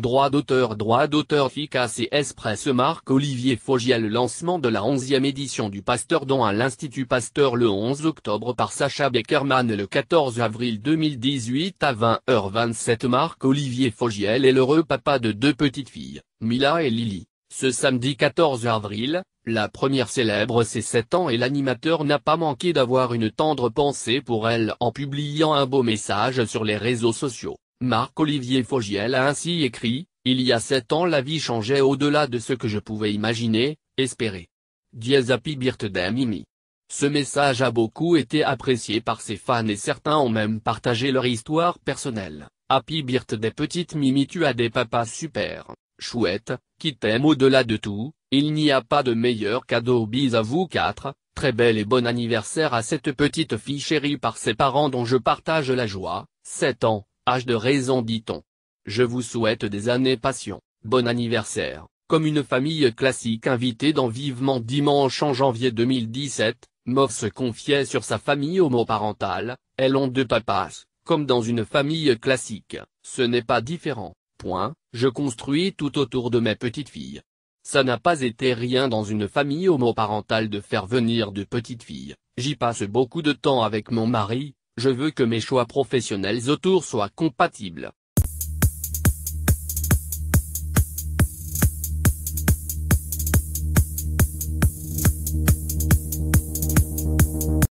Droit d'auteur Droit d'auteur et Presse Marc Olivier Fogiel lancement de la 11e édition du Pasteur Don à l'Institut Pasteur le 11 octobre par Sacha Beckerman le 14 avril 2018 à 20h27 Marc Olivier Fogiel est l'heureux papa de deux petites filles, Mila et Lily. Ce samedi 14 avril, la première célèbre ses 7 ans et l'animateur n'a pas manqué d'avoir une tendre pensée pour elle en publiant un beau message sur les réseaux sociaux. Marc-Olivier Fogiel a ainsi écrit, Il y a sept ans la vie changeait au-delà de ce que je pouvais imaginer, espérer. des Mimi. Ce message a beaucoup été apprécié par ses fans et certains ont même partagé leur histoire personnelle. Happy des petites Mimi tu as des papas super, chouette, qui t'aiment au-delà de tout, il n'y a pas de meilleur cadeau bis à vous quatre, très bel et bon anniversaire à cette petite fille chérie par ses parents dont je partage la joie, 7 ans, âge de raison dit-on. Je vous souhaite des années passion, bon anniversaire, comme une famille classique invitée dans Vivement Dimanche en janvier 2017, Moff se confiait sur sa famille homoparentale, elles ont deux papas, comme dans une famille classique, ce n'est pas différent, point, je construis tout autour de mes petites filles. Ça n'a pas été rien dans une famille homoparentale de faire venir de petites filles, j'y passe beaucoup de temps avec mon mari, je veux que mes choix professionnels autour soient compatibles.